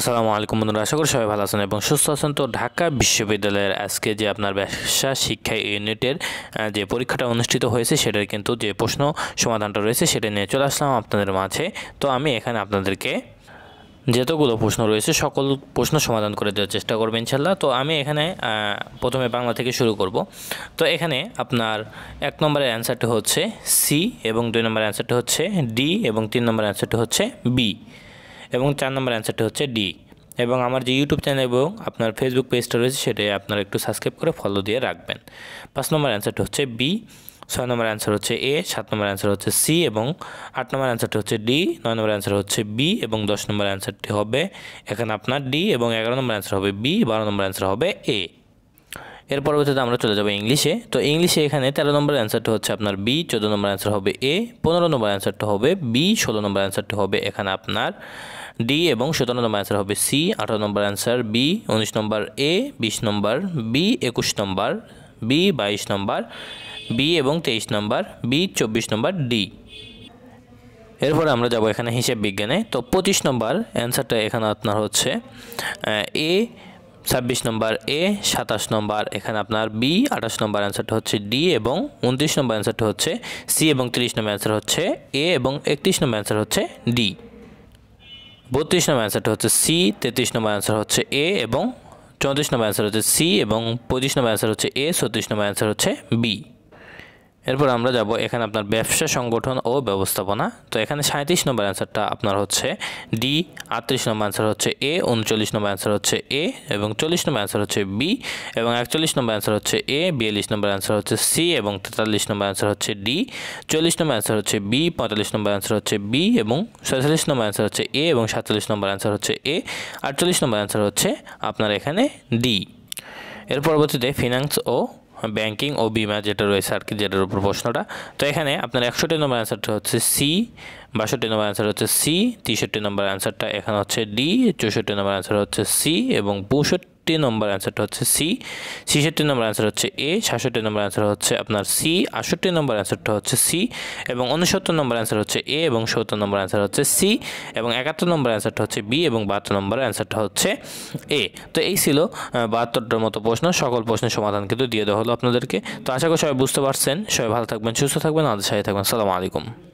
আসসালামু আলাইকুম বন্ধুরা আশা করি সবাই ভালো আছেন এবং সুস্থ আছেন তো ঢাকা বিশ্ববিদ্যালয়ের আজকে যে আপনার ব্যবসা শিক্ষা ইউনিটের যে পরীক্ষাটা অনুষ্ঠিত হয়েছে সেটার কিন্তু যে প্রশ্ন সমাধানটা রয়েছে সেটা নিয়ে চলে আসলাম আপনাদের মাঝে তো আমি এখানে আপনাদেরকে যতগুলো প্রশ্ন রয়েছে সকল প্রশ্ন সমাধান করে দেওয়ার চেষ্টা করবেন ইনশাল্লাহ তো আমি এখানে প্রথমে বাংলা থেকে শুরু করব তো এখানে আপনার এক নম্বরের অ্যান্সারটি হচ্ছে সি এবং দুই নম্বরের অ্যান্সারটি হচ্ছে ডি এবং তিন নম্বরের অ্যান্সারটি হচ্ছে বি এবং চার নম্বর অ্যান্সারটি হচ্ছে ডি এবং আমার যে ইউটিউব চ্যানেল এবং আপনার ফেসবুক পেজটা রয়েছে সেটাই আপনারা একটু সাবস্ক্রাইব করে ফলো দিয়ে রাখবেন পাঁচ নম্বর অ্যান্সারটি হচ্ছে বি ছয় নম্বর অ্যান্সার হচ্ছে এ সাত নম্বর অ্যান্সার হচ্ছে সি এবং আট নম্বর অ্যান্সারটি হচ্ছে ডি নয় নম্বর অ্যান্সার হচ্ছে বি এবং দশ নম্বর অ্যান্সারটি হবে এখানে আপনার ডি এবং এগারো নম্বর অ্যান্সার হবে বি বারো নম্বর অ্যান্সার হবে এ এর পরবর্তীতে আমরা চলে যাব ইংলিশে তো ইংলিশে এখানে তেরো নম্বর অ্যানসারটা হচ্ছে আপনার বি চোদ্দো নম্বর অ্যান্সার হবে এ পনেরো নম্বর অ্যান্সারটা হবে বি ষোলো নম্বর অ্যান্সারটা হবে এখানে আপনার ডি এবং সতেরো নম্বর অ্যান্সার হবে সি আঠারো নম্বর অ্যান্সার বি উনিশ নম্বর এ বিশ নম্বর বি একুশ নম্বর বি বাইশ নম্বর বি এবং তেইশ নম্বর বি চব্বিশ নম্বর ডি এরপরে আমরা যাব এখানে হিসেব বিজ্ঞানে তো পঁচিশ নম্বর অ্যান্সারটা এখানে আপনার হচ্ছে এ ছাব্বিশ নম্বর এ সাতাশ নম্বর এখানে আপনার বি আঠাশ নম্বর অ্যান্সারটা হচ্ছে ডি এবং উনত্রিশ নম্বর অ্যান্সারটা হচ্ছে সি এবং তিরিশ নম্বর অ্যান্সার হচ্ছে এ এবং একত্রিশ নম্বর অ্যান্সার হচ্ছে ডি বত্রিশ নম্বর অ্যান্সারটা হচ্ছে সি তেত্রিশ নম্বর অ্যান্সার হচ্ছে এ এবং চৌত্রিশ নম্বর অ্যান্সার হচ্ছে সি এবং পঁচিশ নম্বর অ্যান্সার হচ্ছে এ ছত্রিশ নম্বর অ্যান্সার হচ্ছে বি এরপর আমরা যাব এখানে আপনার ব্যবসা সংগঠন ও ব্যবস্থাপনা তো এখানে সাঁত্রিশ নম্বর অ্যান্সারটা আপনার হচ্ছে ডি আটত্রিশ নম্বর অ্যান্সার হচ্ছে এ উনচল্লিশ নম্বর অ্যান্সার হচ্ছে এ এবং চল্লিশ নম্বর অ্যান্সার হচ্ছে বি এবং একচল্লিশ নম্বর অ্যান্সার হচ্ছে এ বিয়াল্লিশ নম্বর অ্যান্সার হচ্ছে সি এবং তেতাল্লিশ নম্বর অ্যান্সার হচ্ছে ডি চল্লিশ নম্বর অ্যান্সার হচ্ছে বি পঁয়তাল্লিশ নম্বর অ্যান্সার হচ্ছে বি এবং ছয়চল্লিশ নম্বর অ্যান্সার হচ্ছে এ এবং সাতচল্লিশ নম্বর অ্যান্সার হচ্ছে এ আটচল্লিশ নম্বর অ্যান্সার হচ্ছে আপনার এখানে ডি এর পরবর্তীতে ফিনান্স ও ব্যাংকিং ও বিমা যেটা রয়েছে আর কি যেটার উপর প্রশ্নটা তো এখানে আপনার একষট্টি নম্বর অ্যান্সারটা হচ্ছে সি বাষট্টি নম্বর অ্যান্সার হচ্ছে সি তিষট্টি নম্বর অ্যান্সারটা এখানে হচ্ছে ডি চৌষট্টি নম্বর অ্যান্সার হচ্ছে সি এবং পঁয়ষট্টি ছেষট্টি নম্বর অ্যান্সারটা হচ্ছে সি ছিষট্টি নম্বর অ্যান্সার হচ্ছে এ সাতষট্টি নম্বর অ্যান্সার হচ্ছে আপনার সি আটষট্টি নম্বর অ্যান্সারটা হচ্ছে সি এবং উনসত্তর নম্বর অ্যান্সার হচ্ছে এ এবং সত্তর নম্বর অ্যান্সার হচ্ছে সি এবং একাত্তর নম্বর অ্যান্সারটা হচ্ছে বি এবং বাহাত্তর নম্বর অ্যান্সারটা হচ্ছে এ তো এই ছিল বাহাত্তরটার মতো প্রশ্ন সকল প্রশ্নের সমাধান কিন্তু দিয়ে দেওয়া হলো আপনাদেরকে তো আশা করি সবাই বুঝতে পারছেন সবাই ভালো থাকবেন সুস্থ থাকবেন আদেশ সাথে থাকবেন সালাম আলাইকুম